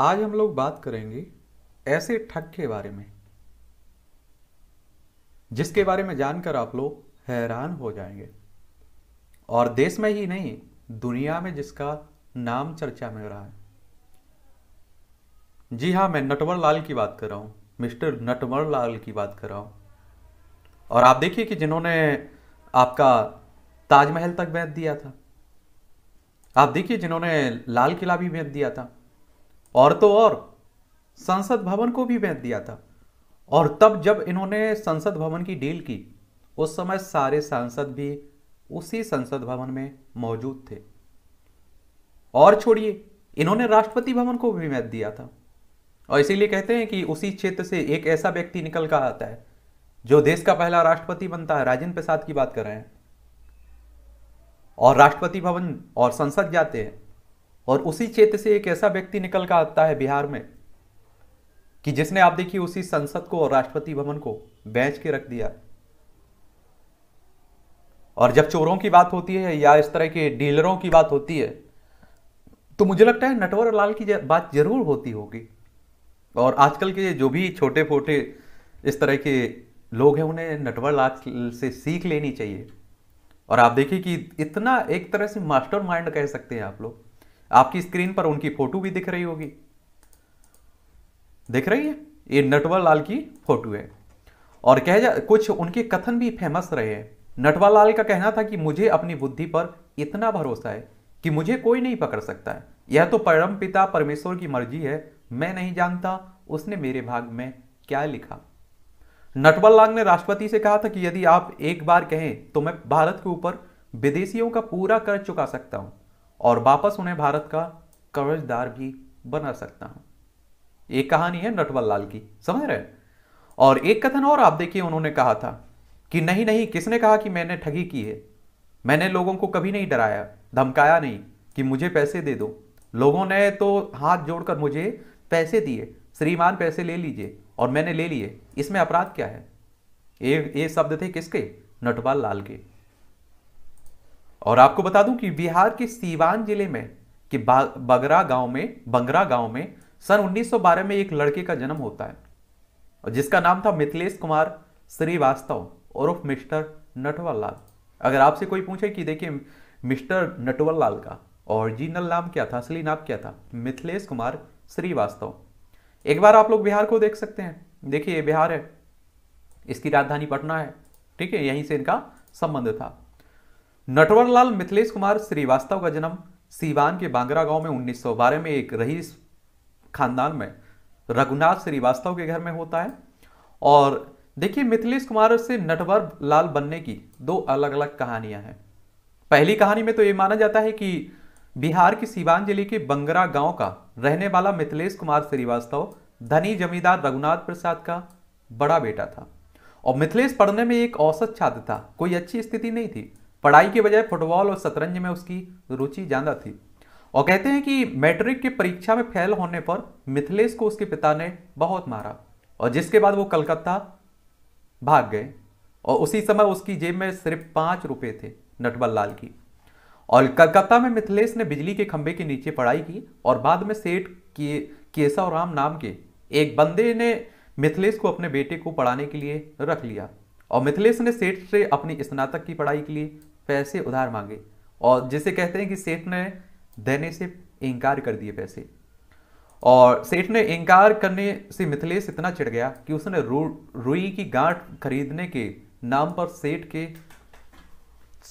आज हम लोग बात करेंगे ऐसे ठग के बारे में जिसके बारे में जानकर आप लोग हैरान हो जाएंगे और देश में ही नहीं दुनिया में जिसका नाम चर्चा में रहा है जी हां मैं नटवर लाल की बात कर रहा हूं मिस्टर नटवर लाल की बात कर रहा हूं और आप देखिए कि जिन्होंने आपका ताजमहल तक बेच दिया था आप देखिए जिन्होंने लाल किला भी बेच दिया था और तो और संसद भवन को भी बेच दिया था और तब जब इन्होंने संसद भवन की डील की उस समय सारे सांसद भी उसी संसद भवन में मौजूद थे और छोड़िए इन्होंने राष्ट्रपति भवन को भी मैच दिया था और इसीलिए कहते हैं कि उसी क्षेत्र से एक ऐसा व्यक्ति निकल कर आता है जो देश का पहला राष्ट्रपति बनता है राजेंद्र प्रसाद की बात कर रहे हैं और राष्ट्रपति भवन और संसद जाते हैं और उसी क्षेत्र से एक ऐसा व्यक्ति निकल कर आता है बिहार में कि जिसने आप देखिए उसी संसद को और राष्ट्रपति भवन को बेच के रख दिया और जब चोरों की बात होती है या इस तरह के डीलरों की बात होती है तो मुझे लगता है नटवर लाल की बात जरूर होती होगी और आजकल के जो भी छोटे फोटे इस तरह के लोग हैं उन्हें नटवर लाल से सीख लेनी चाहिए और आप देखिए कि इतना एक तरह से मास्टर माइंड कह सकते हैं आप लोग आपकी स्क्रीन पर उनकी फोटो भी दिख रही होगी दिख रही है ये नटवर लाल की फोटो है और कह जा कुछ उनके कथन भी फेमस रहे हैं नटवर लाल का कहना था कि मुझे अपनी बुद्धि पर इतना भरोसा है कि मुझे कोई नहीं पकड़ सकता है यह तो परम पिता परमेश्वर की मर्जी है मैं नहीं जानता उसने मेरे भाग में क्या लिखा नटवर लाल ने राष्ट्रपति से कहा था कि यदि आप एक बार कहें तो मैं भारत के ऊपर विदेशियों का पूरा कर चुका सकता हूं और वापस उन्हें भारत का कवचदार भी बना सकता हूं एक कहानी है नटवर लाल की समझ रहे और एक कथन और आप देखिए उन्होंने कहा था कि नहीं नहीं किसने कहा कि मैंने ठगी की है मैंने लोगों को कभी नहीं डराया धमकाया नहीं कि मुझे पैसे दे दो लोगों ने तो हाथ जोड़कर मुझे पैसे दिए श्रीमान पैसे ले लीजिए और मैंने ले लिए इसमें अपराध क्या है ये ये शब्द थे किसके नटवाल लाल के और आपको बता दूं कि बिहार के सीवान जिले में कि बगरा गांव में बंगरा गांव में सन 1912 में एक लड़के का जन्म होता है और जिसका नाम था मिथिलेश कुमार श्रीवास्तव और उर्फ मिस्टर नटवर लाल अगर आपसे कोई पूछे कि देखिए मिस्टर नटवर लाल का ओरिजिनल नाम क्या था असली नाम क्या था मिथिलेश कुमार श्रीवास्तव एक बार आप लोग बिहार को देख सकते हैं देखिए ये बिहार है इसकी राजधानी पटना है ठीक है यहीं से इनका संबंध था नटवरलाल मिथिलेश कुमार श्रीवास्तव का जन्म सीवान के बांगरा गांव में 1912 में एक रही खानदान में रघुनाथ श्रीवास्तव के घर में होता है और देखिए मिथिलेश कुमार से नटवर लाल बनने की दो अलग अलग कहानियां हैं पहली कहानी में तो ये माना जाता है कि बिहार के सीवान जिले के बंगरा गांव का रहने वाला मिथिलेश कुमार श्रीवास्तव धनी जमींदार रघुनाथ प्रसाद का बड़ा बेटा था और मिथिलेश पढ़ने में एक औसत छात्र था कोई अच्छी स्थिति नहीं थी पढ़ाई के बजाय फुटबॉल और शतरंज में उसकी रुचि ज़्यादा थी और कहते हैं कि मैट्रिक के परीक्षा में फेल होने पर मिथिलेश को उसके पिता ने बहुत मारा और जिसके बाद वो कलकत्ता भाग गए और उसी समय उसकी जेब में सिर्फ पांच रुपए थे नटवर लाल की और कलकत्ता में मिथिलेश ने बिजली के खंभे के नीचे पढ़ाई की और बाद में सेठ के केशव राम नाम के एक बंदे ने मिथिलेश को अपने बेटे को पढ़ाने के लिए रख लिया और मिथिलेश ने सेठ से अपनी स्नातक की पढ़ाई के लिए पैसे उधार मांगे और जिसे कहते हैं कि सेठ ने देने से इनकार कर दिए पैसे और सेठ ने इनकार करने से मिथिलेश इतना चिढ़ गया कि उसने रुई की गांठ खरीदने के नाम पर सेठ के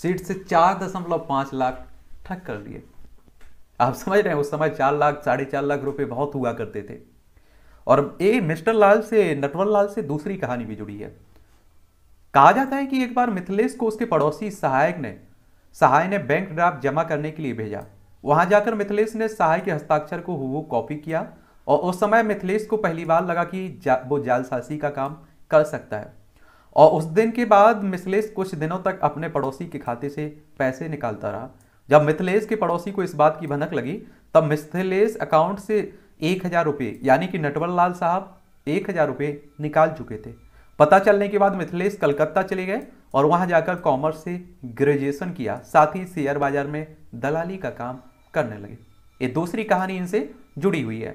सेठ से चार दशमलव पांच लाख ठग कर लिए आप समझ रहे हैं उस समय चार लाख साढ़े चार लाख रुपए बहुत हुआ करते थे और ये मिस्टर लाल से नटवर लाल से दूसरी कहानी भी जुड़ी है कहा जाता है कि एक बार मिथिलेश को उसके पड़ोसी सहायक ने सहाय ने बैंक ड्राफ्ट जमा करने के लिए भेजा वहां जाकर मिथिलेश ने सहाय के हस्ताक्षर को हु कॉपी किया और उस समय मिथिलेश को पहली बार लगा कि जा, वो जालसाजी का काम कर सकता है और उस दिन के बाद मिथिलेश कुछ दिनों तक अपने पड़ोसी के खाते से पैसे निकालता रहा जब मिथिलेश के पड़ोसी को इस बात की भनक लगी तब मिथिलेश अकाउंट से एक हज़ार रुपये यानी कि नटवर लाल साहब एक हज़ार रुपये निकाल चुके थे पता चलने के बाद मिथिलेश कलकत्ता चले गए और वहां जाकर कॉमर्स से ग्रेजुएशन किया साथ ही शेयर बाजार में दलाली का काम करने लगे ये दूसरी कहानी इनसे जुड़ी हुई है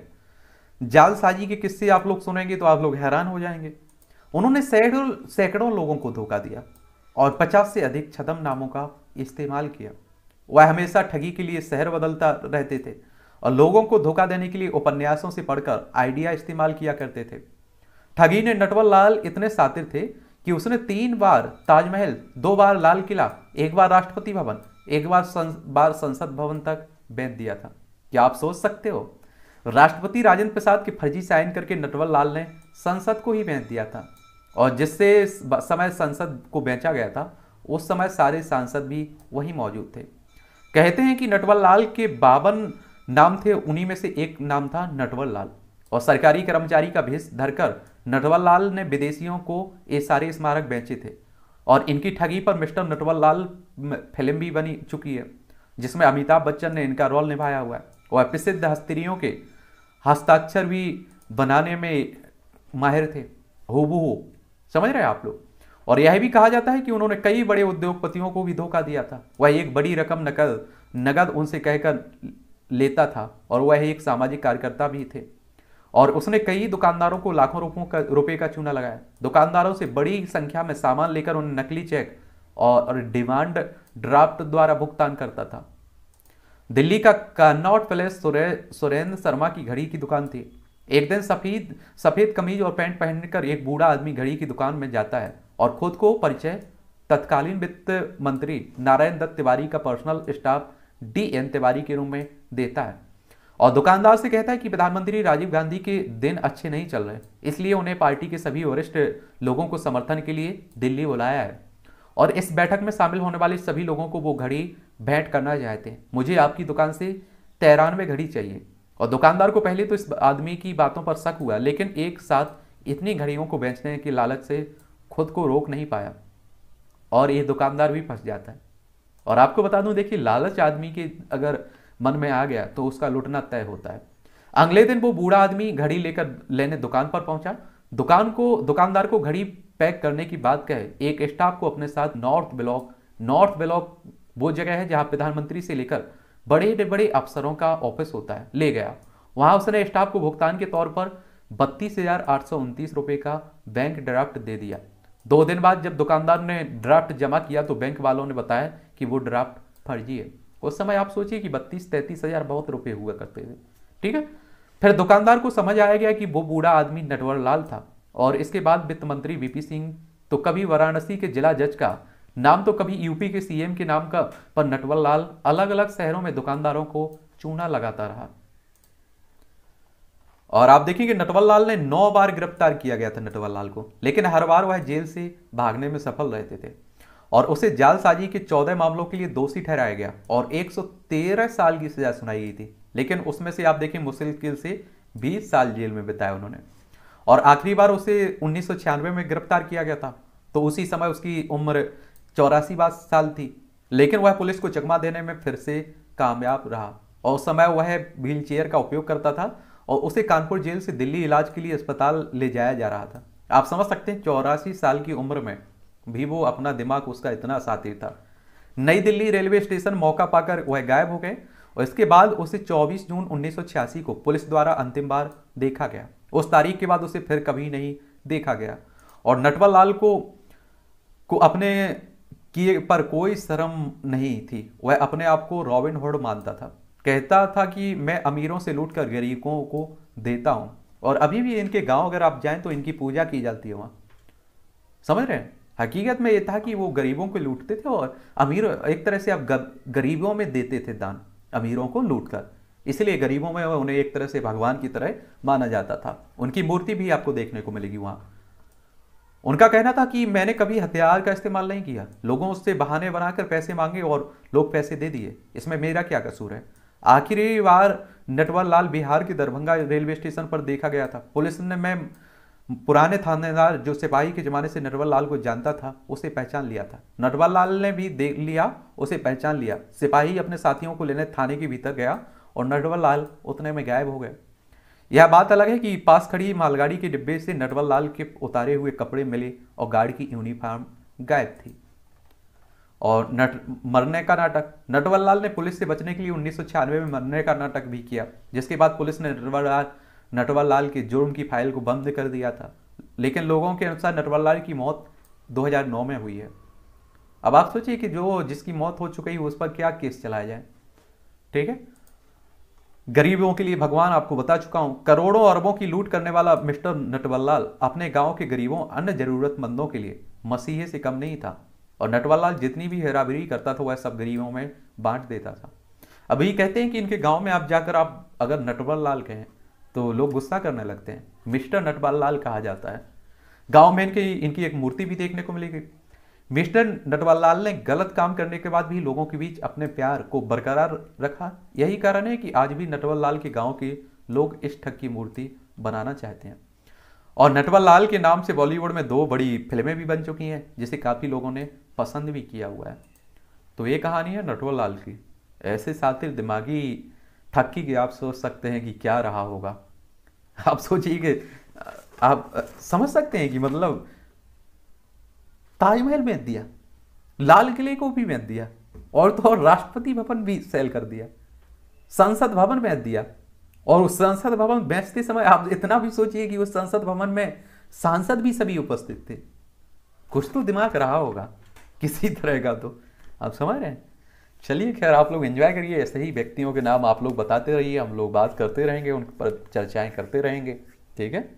जालसाजी के किस्से आप लोग सुनेंगे तो आप लोग हैरान हो जाएंगे उन्होंने सैकड़ों सैकड़ों लोगों को धोखा दिया और पचास से अधिक छदम नामों का इस्तेमाल किया वह हमेशा ठगी के लिए शहर बदलता रहते थे और लोगों को धोखा देने के लिए उपन्यासों से पढ़कर आइडिया इस्तेमाल किया करते थे ठगी ने नटवर लाल इतने सातिर थे कि उसने तीन बार ताजमहल दो बार लाल किला एक बार राष्ट्रपति भवन एक बार संस, बार संसद भवन तक बेच दिया था क्या आप सोच सकते हो राष्ट्रपति राजेंद्र प्रसाद की फर्जी साइन करके नटवर लाल ने संसद को ही बेच दिया था और जिससे समय संसद को बेचा गया था उस समय सारे सांसद भी वहीं मौजूद थे कहते हैं कि नटवर लाल के बावन नाम थे उन्हीं में से एक नाम था नटवर लाल और सरकारी कर्मचारी का भेष धरकर नटवर ने विदेशियों को ये सारे स्मारक बेचे थे और इनकी ठगी पर मिस्टर नटवर फिल्म भी बनी चुकी है जिसमें अमिताभ बच्चन ने इनका रोल निभाया हुआ है और प्रसिद्ध हस्त्रियों के हस्ताक्षर भी बनाने में माहिर थे हुबहू समझ रहे हैं आप लोग और यह भी कहा जाता है कि उन्होंने कई बड़े उद्योगपतियों को भी धोखा दिया था वह एक बड़ी रकम नकद नगद उनसे कहकर लेता था और वह एक सामाजिक कार्यकर्ता भी थे और उसने कई दुकानदारों को लाखों रुपयों का रुपए का चूना लगाया दुकानदारों से बड़ी संख्या में सामान लेकर उन्हें नकली चेक और डिमांड ड्राफ्ट द्वारा भुगतान करता था दिल्ली का कन्नौट पैलेस सुरे, सुरेंद्र शर्मा की घड़ी की दुकान थी एक दिन सफेद सफेद कमीज और पैंट पहनकर एक बूढ़ा आदमी घड़ी की दुकान में जाता है और खुद को परिचय तत्कालीन वित्त मंत्री नारायण दत्त तिवारी का personal staff D N Tiwari के रूप में देता है और दुकानदार से कहता है कि प्रधानमंत्री राजीव गांधी के दिन अच्छे नहीं चल रहे इसलिए उन्हें पार्टी के सभी वरिष्ठ लोगों को समर्थन के लिए दिल्ली बुलाया है और इस बैठक में शामिल होने वाले सभी लोगों को वो घड़ी भेंट करना चाहते हैं मुझे आपकी दुकान से तैरानवे घड़ी चाहिए और दुकानदार को पहले तो इस आदमी की बातों पर शक हुआ लेकिन एक साथ इतनी घड़ियों को बेचने की लालच से खुद को रोक नहीं पाया और ये दुकानदार भी फंस जाता है और आपको बता दूं देखिए लालच आदमी के अगर मन में आ गया तो उसका लुटना तय होता है अगले दिन वो बूढ़ा आदमी घड़ी लेकर लेने दुकान पर पहुंचा दुकान को दुकानदार को घड़ी पैक करने की बात कहे एक स्टाफ को अपने साथ नॉर्थ ब्लॉक नॉर्थ ब्लॉक वो जगह है जहां प्रधानमंत्री से लेकर बड़े बड़े अफसरों का ऑफिस होता है ले गया वहां उसने स्टाफ को भुगतान के तौर पर बत्तीस हजार आठ सौ का बैंक ड्राफ्ट दे दिया दो दिन बाद जब दुकानदार ने ड्राफ्ट जमा किया तो बैंक वालों ने बताया कि वो ड्राफ्ट फर्जी है उस समय आप सोचिए कि बत्तीस तैंतीस हजार बहुत रुपये हुआ करते थे ठीक है फिर दुकानदार को समझ आया गया कि वो बूढ़ा आदमी नटवर लाल था और इसके बाद वित्त मंत्री वीपी सिंह तो कभी वाराणसी के जिला जज का नाम तो कभी यूपी के सीएम के नाम का पर नटवर लाल अलग अलग शहरों में दुकानदारों को चूना लगाता रहा और आप देखेंगे नटवर लाल ने नौ बार गिरफ्तार किया गया था नटवर लाल को लेकिन हर बार वह जेल से भागने में सफल रहते थे और उसे जालसाजी के 14 मामलों के लिए दोषी ठहराया गया और 113 साल की सजा सुनाई गई थी लेकिन उसमें से आप देखिए मुसलकिल से 20 साल जेल में बिताया उन्होंने और आखिरी बार उसे उन्नीस में गिरफ्तार किया गया था तो उसी समय उसकी उम्र चौरासी साल थी लेकिन वह पुलिस को चकमा देने में फिर से कामयाब रहा और उस समय वह व्हील चेयर का उपयोग करता था और उसे कानपुर जेल से दिल्ली इलाज के लिए अस्पताल ले जाया जा रहा था आप समझ सकते हैं चौरासी साल की उम्र में भी वो अपना दिमाग उसका इतना साथी था नई दिल्ली रेलवे स्टेशन मौका पाकर वह गायब हो गए और इसके बाद उसे 24 जून 1986 को पुलिस द्वारा अंतिम बार देखा गया उस तारीख के बाद उसे फिर कभी नहीं देखा गया और नटवर लाल को को अपने किए पर कोई शर्म नहीं थी वह अपने आप को रॉबिन हुड मानता था कहता था कि मैं अमीरों से लूट कर गरीबों को देता हूं और अभी भी इनके गांव अगर आप जाएं तो इनकी पूजा की जाती है वहां समझ रहे हैं हकीकत में ये था कि वो गरीबों को लूटते थे और अमीर एक तरह से आप गरीबों में देते थे दान अमीरों को लूट कर इसलिए गरीबों में उन्हें एक तरह से भगवान की तरह माना जाता था उनकी मूर्ति भी आपको देखने को मिलेगी वहाँ उनका कहना था कि मैंने कभी हथियार का इस्तेमाल नहीं किया लोगों से बहाने बनाकर पैसे मांगे और लोग पैसे दे दिए इसमें मेरा क्या कसूर है आखिरी बार नटवर लाल बिहार के दरभंगा रेलवे स्टेशन पर देखा गया था पुलिस ने मैं पुराने थानेदार जो सिपाही के ज़माने से नरवल लाल को जानता था उसे पहचान लिया था नरवल लाल ने भी देख लिया उसे पहचान लिया सिपाही अपने साथियों को लेने थाने के भीतर गया और नरवल लाल उतने में गायब हो गए यह बात अलग है कि पास खड़ी मालगाड़ी के डिब्बे से नरवल लाल के उतारे हुए कपड़े मिले और गार्ड की यूनिफॉर्म गायब थी और नट मरने का नाटक नटवल लाल ने पुलिस से बचने के लिए उन्नीस में मरने का नाटक भी किया जिसके बाद पुलिस ने नटवर लाल नटवर लाल के जुर्म की फाइल को बंद कर दिया था लेकिन लोगों के अनुसार नटवर लाल की मौत 2009 में हुई है अब आप सोचिए कि जो जिसकी मौत हो चुकी है उस पर क्या केस चलाया जाए ठीक है गरीबों के लिए भगवान आपको बता चुका हूं करोड़ों अरबों की लूट करने वाला मिस्टर नटवरलाल अपने गांव के गरीबों अन्य जरूरतमंदों के लिए मसीहे से कम नहीं था और नटवरलाल जितनी भी हेराबेरी करता था वह सब गरीबों में बांट देता था अब ये कहते हैं कि इनके गांव में आप जाकर आप अगर नटवरलाल कहें तो लोग गुस्सा करने लगते हैं मिस्टर नटवाल लाल कहा जाता है गांव में इनकी इनकी एक मूर्ति भी देखने को मिलेगी मिस्टर नटवाल लाल ने गलत काम करने के बाद भी लोगों के बीच अपने प्यार को बरकरार रखा यही कारण है कि आज भी नटवाल लाल के गाँव के लोग इस ठग की मूर्ति बनाना चाहते हैं और नटवाल लाल के नाम से बॉलीवुड में दो बड़ी फिल्में भी बन चुकी हैं जिसे काफ़ी लोगों ने पसंद भी किया हुआ है तो ये कहानी है नटवाल लाल की ऐसे साथिर दिमागी ठग की आप सोच सकते हैं कि क्या रहा होगा आप सोचिए कि आप समझ सकते हैं कि मतलब ताजमहल बेच दिया लाल किले को भी बेच दिया और तो और राष्ट्रपति भवन भी सेल कर दिया संसद भवन बेच दिया और उस संसद भवन बेचते समय आप इतना भी सोचिए कि उस संसद भवन में सांसद भी सभी उपस्थित थे कुछ तो दिमाग रहा होगा किसी तरह का तो आप समझ रहे हैं चलिए खैर आप लोग एंजॉय करिए ऐसे ही व्यक्तियों के नाम आप लोग बताते रहिए हम लोग बात करते रहेंगे उन पर चर्चाएं करते रहेंगे ठीक है